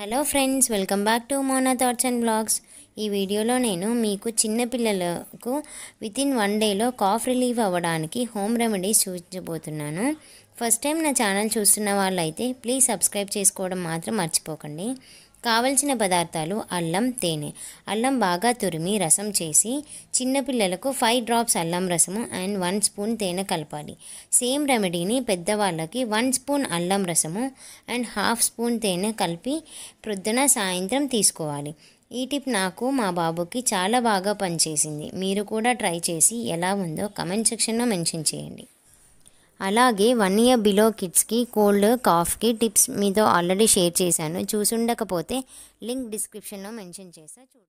hello friends welcome back to Mona thoughts and blogs ఈ వీడియోలో నేను మీకు చిన్నపిల్లలకు విత్ ఇన్ వన్ డేలో కాఫ్ రిలీఫ్ అవ్వడానికి హోమ్ రెమెడీస్ చూపించబోతున్నాను ఫస్ట్ టైం నా ఛానల్ చూస్తున్న వాళ్ళైతే ప్లీజ్ సబ్స్క్రైబ్ చేసుకోవడం మాత్రం మర్చిపోకండి కావలసిన పదార్థాలు అల్లం తేనె అల్లం బాగా తురిమి రసం చేసి చిన్నపిల్లలకు ఫైవ్ డ్రాప్స్ అల్లం రసము అండ్ వన్ స్పూన్ తేనె కలపాలి సేమ్ రెమెడీని పెద్దవాళ్ళకి వన్ స్పూన్ అల్లం రసము అండ్ హాఫ్ స్పూన్ తేనె కలిపి ప్రొద్దున సాయంత్రం తీసుకోవాలి ఈ టిప్ నాకు మా బాబుకి చాలా బాగా పనిచేసింది మీరు కూడా ట్రై చేసి ఎలా ఉందో కమెంట్ సెక్షన్లో మెన్షన్ చేయండి అలాగే వన్ ఇయర్ బిలో కిడ్స్కి కోల్డ్ కాఫ్కి టిప్స్ మీతో ఆల్రెడీ షేర్ చేశాను చూసుండకపోతే లింక్ డిస్క్రిప్షన్లో మెన్షన్ చేస్తా చూడండి